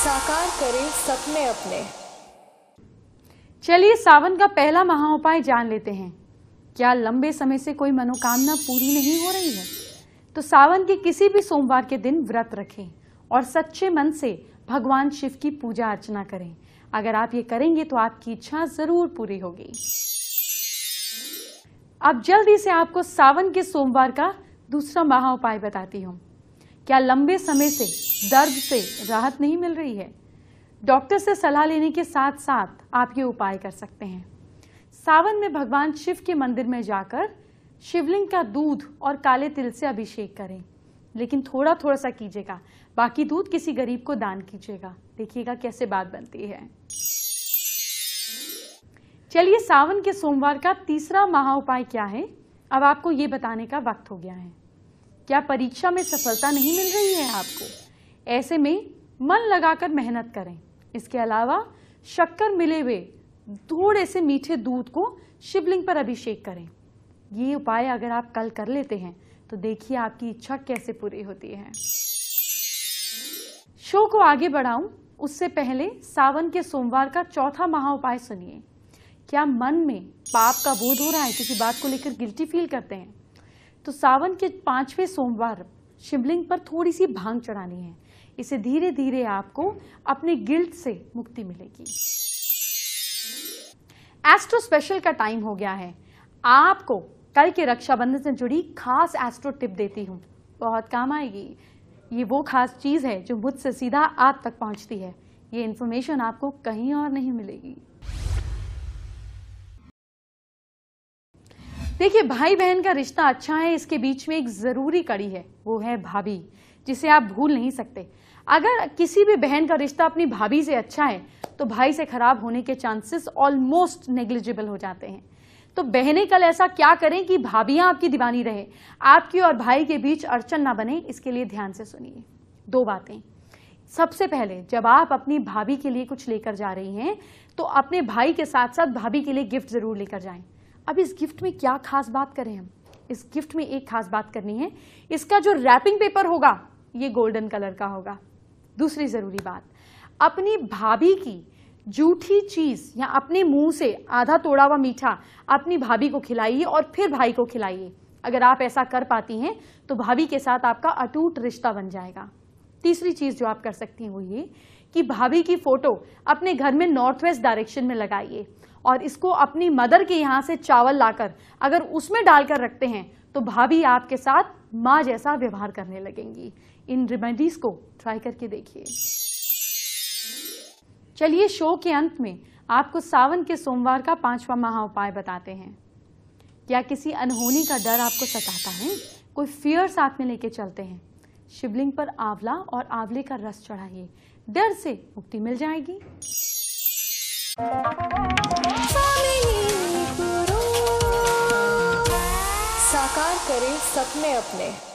साकार करें सपने अपने चलिए सावन का पहला महा उपाय जान लेते हैं क्या लंबे समय से कोई मनोकामना पूरी नहीं हो रही है तो सावन के किसी भी सोमवार के दिन व्रत रखें और सच्चे मन से भगवान शिव की पूजा अर्चना करें अगर आप ये करेंगे तो आपकी इच्छा जरूर पूरी होगी अब जल्दी से आपको सावन के सोमवार का दूसरा महा उपाय बताती हूँ क्या लंबे समय से दर्द से राहत नहीं मिल रही है डॉक्टर से सलाह लेने के साथ साथ आप ये उपाय कर सकते हैं सावन में भगवान शिव के मंदिर में जाकर शिवलिंग का दूध और काले तिल से अभिषेक करें लेकिन थोड़ा थोड़ा सा कीजिएगा बाकी दूध किसी गरीब को दान कीजिएगा देखिएगा कैसे बात बनती है चलिए सावन के सोमवार का तीसरा महा उपाय क्या है अब आपको ये बताने का वक्त हो गया है क्या परीक्षा में सफलता नहीं मिल रही है आपको ऐसे में मन लगाकर मेहनत करें इसके अलावा शक्कर मिले हुए थोड़े से मीठे दूध को शिवलिंग पर अभिषेक करें ये उपाय अगर आप कल कर लेते हैं तो देखिए आपकी इच्छा कैसे पूरी होती है शो को आगे बढ़ाऊं उससे पहले सावन के सोमवार का चौथा महा उपाय सुनिए क्या मन में पाप का बोध हो रहा है किसी बात को लेकर गिल्टी फील करते हैं तो सावन के पाँचवें सोमवार शिवलिंग पर थोड़ी सी भांग चढ़ानी है इसे धीरे धीरे आपको अपने गिल्ट से मुक्ति मिलेगी एस्ट्रो स्पेशल का टाइम हो गया है आपको कल के रक्षाबंधन से जुड़ी खास एस्ट्रो टिप देती हूँ बहुत काम आएगी ये वो खास चीज़ है जो मुझसे सीधा आप तक पहुंचती है ये इन्फॉर्मेशन आपको कहीं और नहीं मिलेगी देखिए भाई बहन का रिश्ता अच्छा है इसके बीच में एक ज़रूरी कड़ी है वो है भाभी जिसे आप भूल नहीं सकते अगर किसी भी बहन का रिश्ता अपनी भाभी से अच्छा है तो भाई से खराब होने के चांसेस ऑलमोस्ट नेग्लिजिबल हो जाते हैं तो बहनें कल ऐसा क्या करें कि भाभी आपकी दीवानी रहे आपकी और भाई के बीच अड़चन ना बने इसके लिए ध्यान से सुनिए दो बातें सबसे पहले जब आप अपनी भाभी के लिए कुछ लेकर जा रही हैं तो अपने भाई के साथ साथ भाभी के लिए गिफ्ट ज़रूर लेकर जाएं अब इस गिफ्ट में क्या खास बात करें हम इस गिफ्ट में एक खास बात करनी है इसका जो रैपिंग पेपर होगा ये गोल्डन कलर का होगा दूसरी ज़रूरी बात अपनी भाभी की जूठी चीज़ या अपने मुंह से आधा तोड़ा हुआ मीठा अपनी भाभी को खिलाइए और फिर भाई को खिलाइए अगर आप ऐसा कर पाती हैं तो भाभी के साथ आपका अटूट रिश्ता बन जाएगा तीसरी चीज़ जो आप कर सकती हैं वो ये कि भाभी की फ़ोटो अपने घर में नॉर्थ वेस्ट डायरेक्शन में लगाइए और इसको अपनी मदर के यहाँ से चावल लाकर अगर उसमें डालकर रखते हैं तो भाभी आपके साथ माँ जैसा व्यवहार करने लगेंगी इन रेमेडीज को ट्राई करके देखिए चलिए शो के अंत में आपको सावन के सोमवार का पांचवा महा उपाय बताते हैं क्या किसी अनहोनी का डर आपको सताता है कोई फियर साथ में लेके चलते हैं शिवलिंग पर आंवला और आंवले का रस चढ़ाइए डर से मुक्ति मिल जाएगी साकार करें सपने अपने